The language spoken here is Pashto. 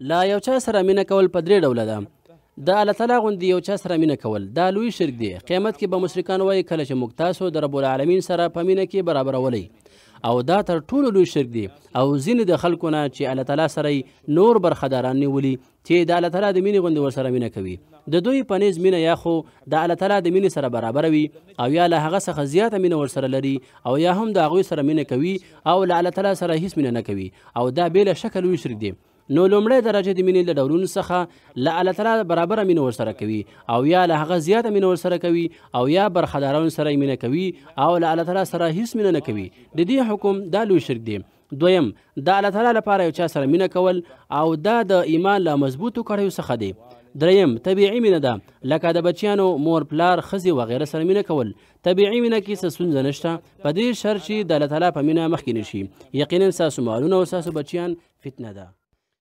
لا یو چا سره مینه کول په درې ډوله ده د الله تعالی غوندې یو چا سره مینه کول دا لوی شرک دی قیامت کې به مشرکان وایي کله چې موږ تاسو د رب العالمین سره په مینه کې برابرولی او دا تر ټولو لوی شرک دی او ځینې د خلکو نه چې الله تعالی سره نور برخداران نیولي چې د الله تعالی د مینې غوندې ورسره مینه کوي د دوی په نیز مینه یا خو د الله تعالی د مینې سره برابره وي او یا له هغه څخه زیاته مینه ورسره لري او یا هم د هغوی سره مینه کوي او له الله تعالی سره هیڅ مینه نه کوي او دا بې له شکه لوی شرک دی نو لومړی درجه د مینې له ډولونو څخه له الله تعالی برابره مینه ورسره کوي او یا له هغه زیاته مینه ورسره کوي او یا برخدارانو سره مینه کوي او له الله تعالی سره هیڅ مینه نه کوي د دې حکم دا لوی شرک دی دویم د الله تعالی لپاره یو چا سره مینه کول او دا د ایمان له مضبوطو کړیو څخه دی دریم طبیعي مینه ده لکه د بچیانو مور پلار خزي و غیره سره مینه کول طبیعي مینه کې څه ستونزه نشته په دې شرط چې د الله تعالی په مینه مخکې نشي یقینا ستاسو مالونه او ستاسو بچیان فتنه ده